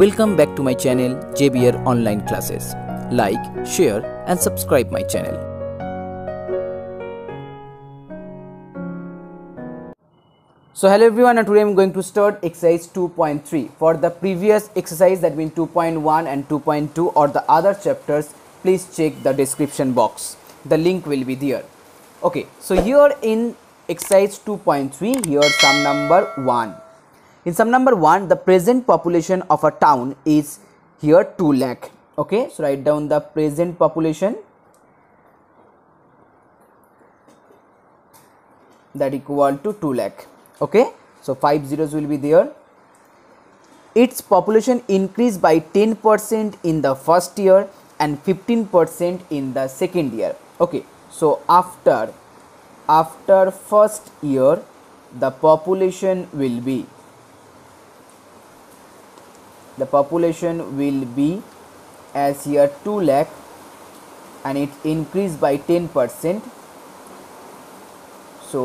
Welcome back to my channel JBR Online Classes. Like, share and subscribe my channel. So hello everyone and today I'm going to start exercise 2.3. For the previous exercise that means 2.1 and 2.2 or the other chapters, please check the description box. The link will be there. Okay, so here in exercise 2.3, here some number 1 in sum number 1 the present population of a town is here 2 lakh okay so write down the present population that equal to 2 lakh okay so 5 zeros will be there its population increased by 10% in the first year and 15% in the second year okay so after after first year the population will be the population will be as here 2 lakh and it increased by 10 percent so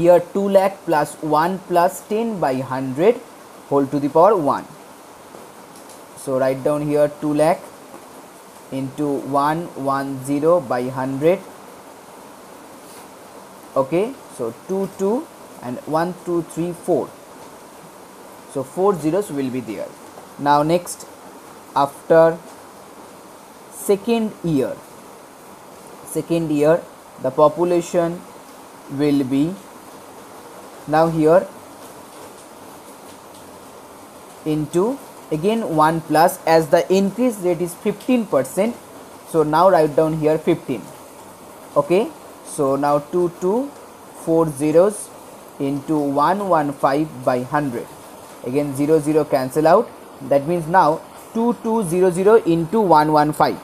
here 2 lakh plus 1 plus 10 by 100 whole to the power 1 so write down here 2 lakh into 1 1 0 by 100 okay so 2 2 and 1 2 3 4 so four zeros will be there now next after second year second year the population will be now here into again 1 plus as the increase rate is 15 percent so now write down here 15 okay so now 2 2 4 zeros into 115 by 100 again 0 0 cancel out that means now 2200 into 115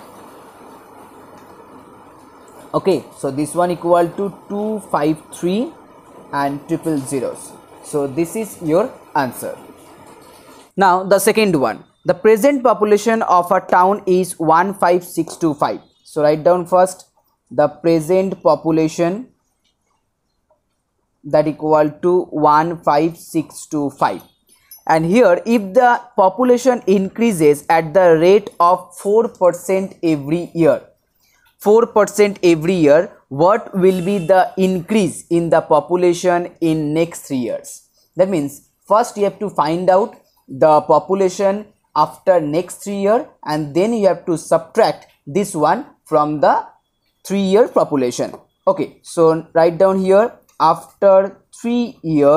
okay so this one equal to 253 and triple zeros so this is your answer now the second one the present population of a town is 15625 so write down first the present population that equal to 15625 and here if the population increases at the rate of 4% every year 4% every year what will be the increase in the population in next 3 years that means first you have to find out the population after next 3 year and then you have to subtract this one from the 3 year population okay so write down here after 3 year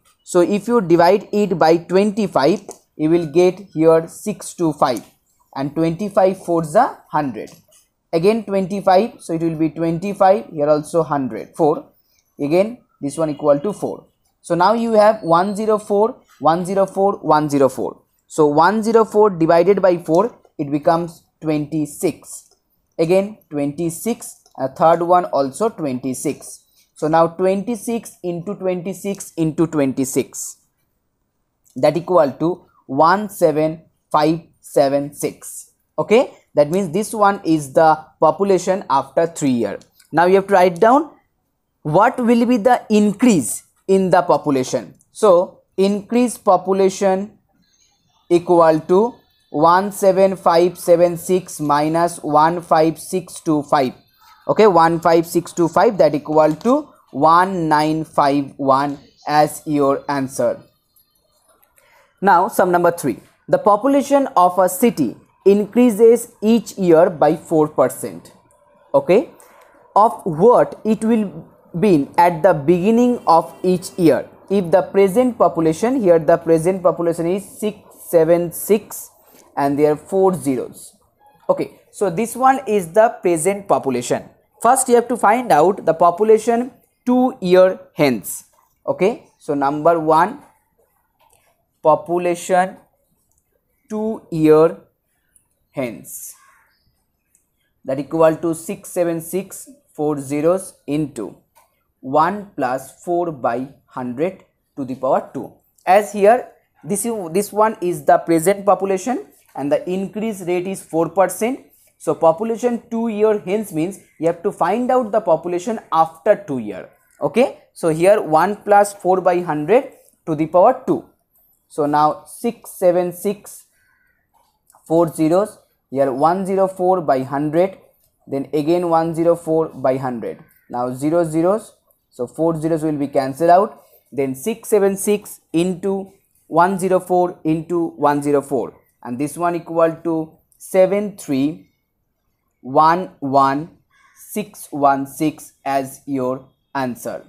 so if you divide it by 25 you will get here 6 to 5 and 25 for the 100 again 25 so it will be 25 here also 100 4 again this one equal to 4 so now you have 104 104 104 so 104 divided by 4 it becomes 26 again 26 a third one also 26 so now 26 into 26 into 26 that equal to 17576 okay that means this one is the population after 3 year now you have to write down what will be the increase in the population so increase population equal to 17576 minus 15625 okay 15625 that equal to 1951 as your answer. Now sum number 3. The population of a city increases each year by 4%. Okay. Of what it will be at the beginning of each year. If the present population, here the present population is 676 and there are 4 zeros. Okay. So this one is the present population. First you have to find out the population two year hence okay so number one population two year hence that equal to six seven six four zeros into 1 plus 4 by 100 to the power 2 as here this is this one is the present population and the increase rate is 4 percent so population 2 year hence means you have to find out the population after 2 year okay so here 1 plus 4 by 100 to the power 2 so now 676 4 zeros here 104 by 100 then again 104 by 100 now 0 zeros so 4 zeros will be cancelled out then 676 into 104 into 104 and this one equal to seven three one one six one six as your answer.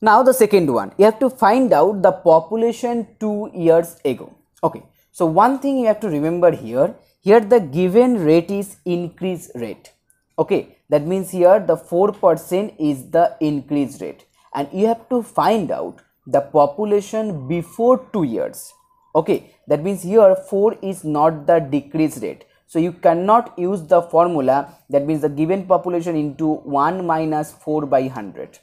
Now the second one, you have to find out the population two years ago. Okay, so one thing you have to remember here, here the given rate is increase rate. Okay, that means here the 4% is the increase rate and you have to find out the population before two years. Okay, that means here 4 is not the decrease rate so you cannot use the formula that means the given population into 1 minus 4 by 100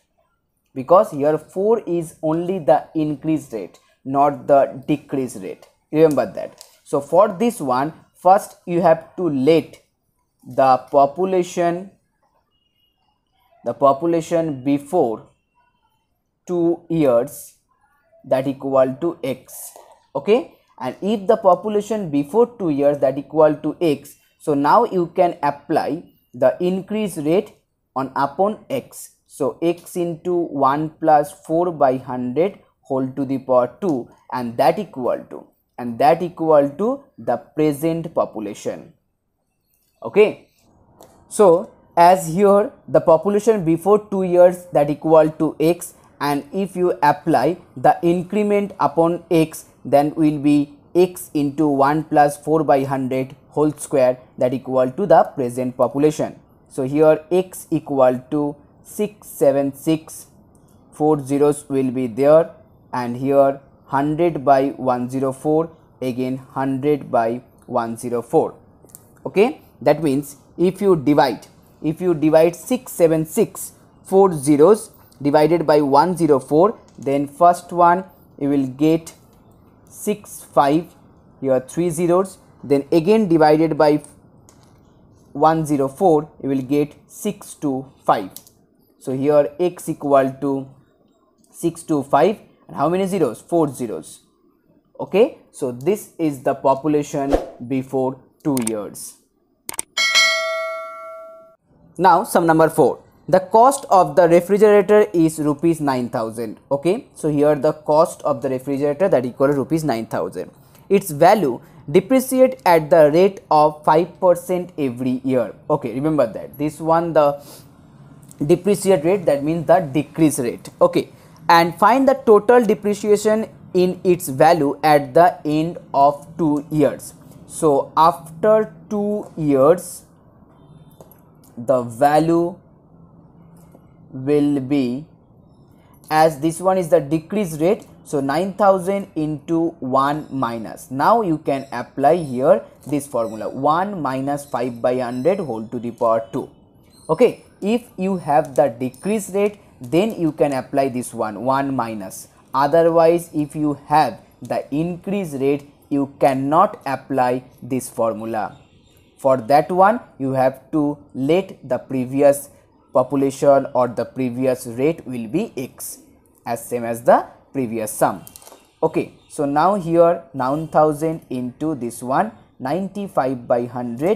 because here 4 is only the increase rate not the decrease rate remember that. So for this one first you have to let the population the population before 2 years that equal to x okay and if the population before 2 years that equal to x so now you can apply the increase rate on upon x so x into 1 plus 4 by 100 whole to the power 2 and that equal to and that equal to the present population okay so as here the population before 2 years that equal to x and if you apply the increment upon x then will be x into 1 plus 4 by 100 whole square that equal to the present population. So, here x equal to 676 4 zeros will be there and here 100 by 104 again 100 by 104 okay that means if you divide if you divide 676 4 zeros divided by 104 then first one you will get six five your three zeros then again divided by 104 you will get 625 so here x equal to 625 and how many zeros four zeros okay so this is the population before two years now sum number four the cost of the refrigerator is rupees 9000 okay so here the cost of the refrigerator that equals rupees 9000 its value depreciate at the rate of 5% every year okay remember that this one the depreciate rate that means the decrease rate okay and find the total depreciation in its value at the end of two years so after two years the value will be as this one is the decrease rate so 9000 into 1 minus now you can apply here this formula 1 minus 5 by 100 whole to the power 2 okay if you have the decrease rate then you can apply this one 1 minus otherwise if you have the increase rate you cannot apply this formula for that one you have to let the previous population or the previous rate will be x as same as the previous sum okay so now here 9000 into this one 95 by 100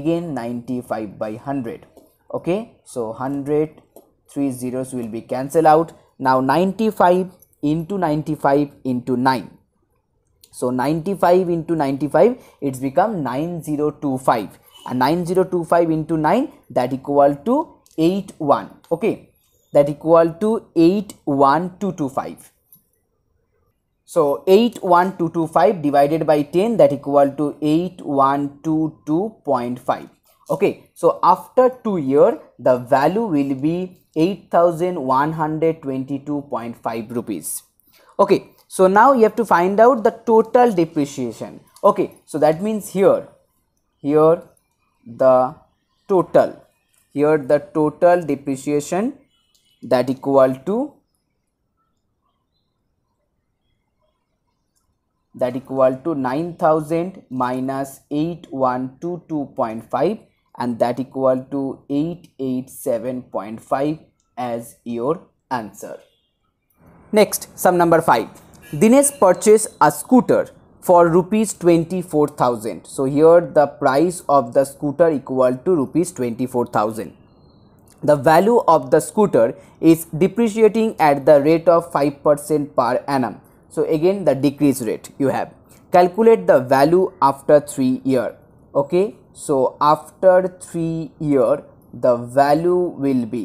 again 95 by 100 okay so 100 three zeros will be cancelled out now 95 into 95 into 9 so 95 into 95 it's become 9025 and 9025 into 9 that equal to 8 1 okay that equal to 8 1 2 2 5 so 8 1 2 2 5 divided by 10 that equal to 8 1 2 okay so after 2 year the value will be 8122.5 rupees okay so now you have to find out the total depreciation okay so that means here here the total here the total depreciation that equal to that equal to 9000 minus 8122.5 and that equal to 887.5 as your answer. Next, sum number 5. Dinesh purchased a scooter for rupees 24000 so here the price of the scooter equal to rupees 24000 the value of the scooter is depreciating at the rate of 5% per annum so again the decrease rate you have calculate the value after 3 year okay so after 3 year the value will be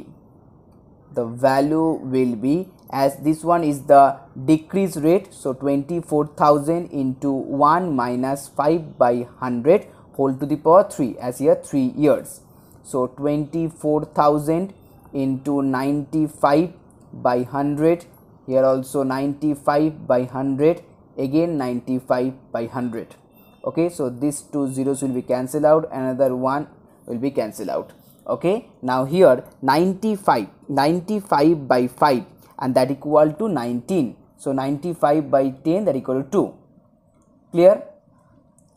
the value will be as this one is the decrease rate so 24000 into 1 minus 5 by 100 whole to the power 3 as here 3 years so 24000 into 95 by 100 here also 95 by 100 again 95 by 100 okay so these two zeros will be cancelled out another one will be cancelled out okay now here 95 95 by 5 and that equal to 19. So, 95 by 10 that equal to 2. Clear?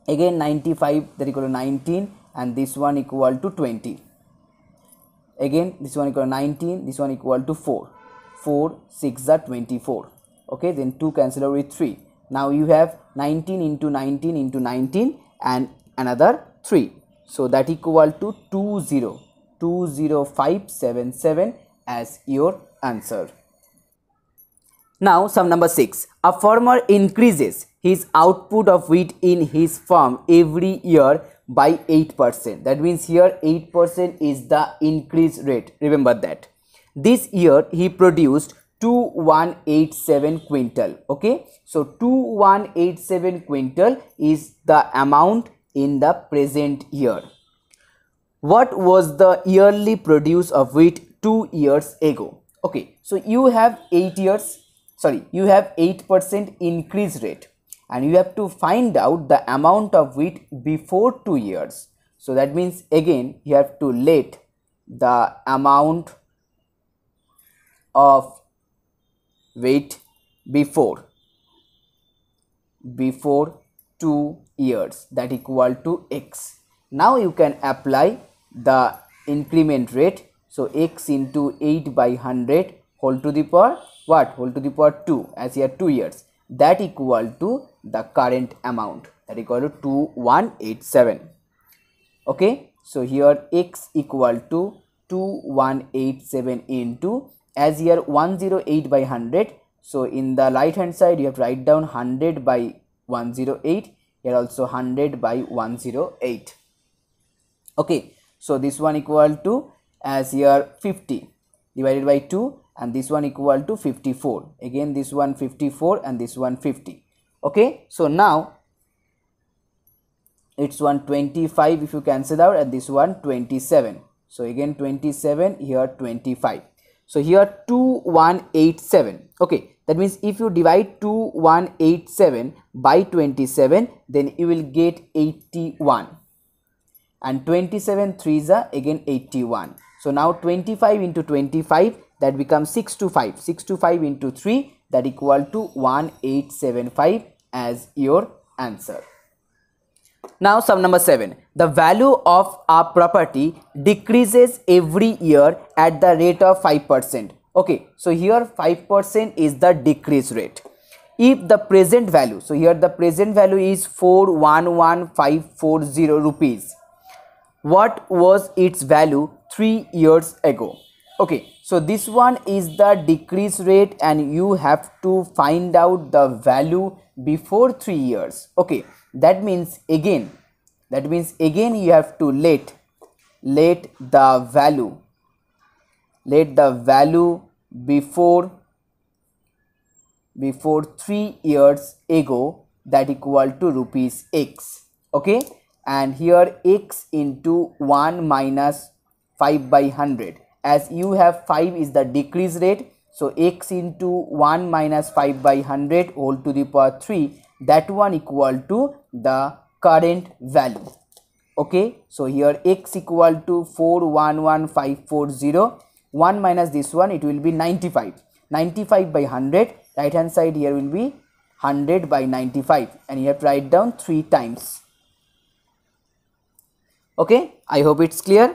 Again 95 that equal to 19 and this one equal to 20. Again this one equal to 19, this one equal to 4. 4, 6 are 24. Okay, then 2 cancel out with 3. Now you have 19 into 19 into 19 and another 3. So that equal to 20, 20577 as your answer. Now some number 6. A farmer increases his output of wheat in his farm every year by 8%. That means here 8% is the increase rate. Remember that. This year he produced 2187 quintal. Okay. So 2187 quintal is the amount in the present year. What was the yearly produce of wheat two years ago? Okay. So you have eight years sorry you have 8% increase rate and you have to find out the amount of wheat before 2 years so that means again you have to let the amount of wheat before before 2 years that equal to x now you can apply the increment rate so x into 8 by 100 whole to the power what whole to the power 2 as here 2 years that equal to the current amount that equal to 2187 okay so here x equal to 2187 into as here 108 by 100 so in the right hand side you have to write down 100 by 108 here also 100 by 108 okay so this one equal to as here 50 divided by 2 and this one equal to 54 again this one 54 and this one 50 okay so now it's 125 if you cancel out and this one 27 so again 27 here 25 so here 2187 okay that means if you divide 2187 by 27 then you will get 81 and 27 threes are again 81 so now 25 into 25 that becomes 6 to 5 6 to 5 into 3 that equal to 1875 as your answer now sum number 7 the value of our property decreases every year at the rate of 5% okay so here 5% is the decrease rate if the present value so here the present value is 411540 rupees what was its value 3 years ago okay so this one is the decrease rate and you have to find out the value before 3 years okay that means again that means again you have to let let the value let the value before before 3 years ago that equal to rupees x okay and here x into 1 minus 5 by 100 as you have 5 is the decrease rate so x into 1 minus 5 by 100 all to the power 3 that one equal to the current value okay so here x equal to 411540 1 minus this one it will be 95 95 by 100 right hand side here will be 100 by 95 and you have to write down three times okay i hope it's clear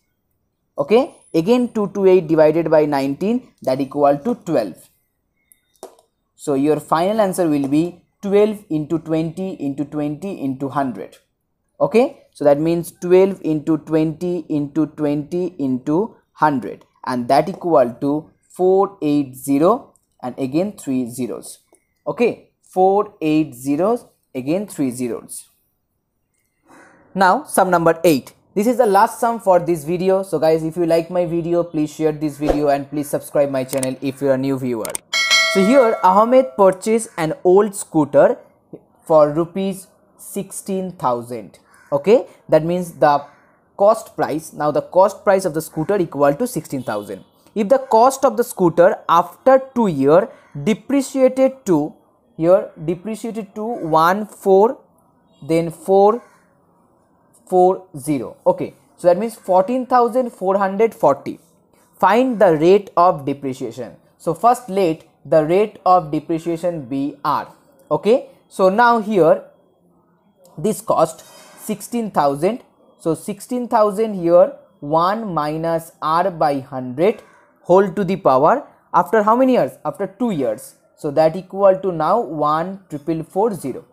okay again 228 divided by 19 that equal to 12 so your final answer will be 12 into 20 into 20 into 100 okay so that means 12 into 20 into 20 into 100 and that equal to 480 and again three zeros okay 480 again three zeros now sum number 8 this is the last sum for this video so guys if you like my video please share this video and please subscribe my channel if you're a new viewer so here ahmed purchased an old scooter for rupees 16000 okay that means the cost price now the cost price of the scooter equal to 16000 if the cost of the scooter after 2 year depreciated to here depreciated to 1 4 then 4 four zero. Okay, so that means 14,440. Find the rate of depreciation. So first let the rate of depreciation be R. Okay, so now here this cost 16,000. So 16,000 here 1 minus R by 100 whole to the power after how many years? After 2 years. So that equal to now 1 triple four zero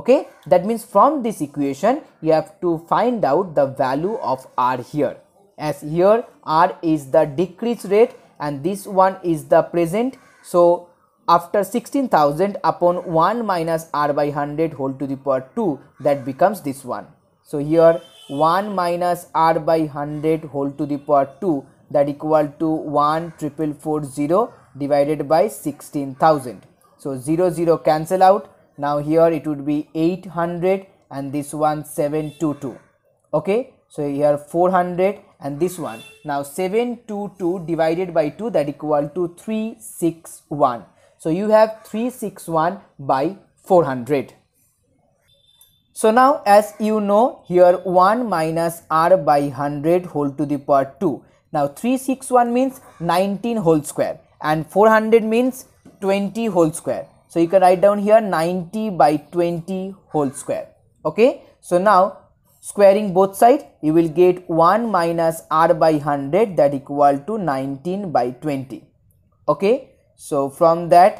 okay that means from this equation you have to find out the value of r here as here r is the decrease rate and this one is the present so after 16000 upon 1 minus r by 100 whole to the power 2 that becomes this one so here 1 minus r by 100 whole to the power 2 that equal to 1 divided by 16000 so 0 0 cancel out now here it would be 800 and this one 722 okay so here 400 and this one now 722 divided by 2 that equal to 361 so you have 361 by 400 so now as you know here 1 minus r by 100 whole to the power 2 now 361 means 19 whole square and 400 means 20 whole square so you can write down here 90 by 20 whole square. Okay. So now squaring both sides you will get 1 minus r by 100 that equal to 19 by 20. Okay. So from that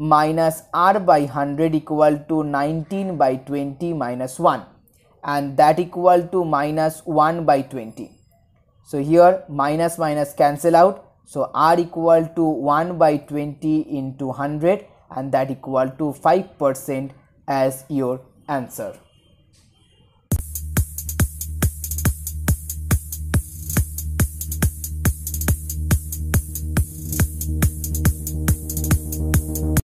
minus r by 100 equal to 19 by 20 minus 1 and that equal to minus 1 by 20. So here minus minus cancel out. So r equal to 1 by 20 into 100 and that equal to 5% as your answer.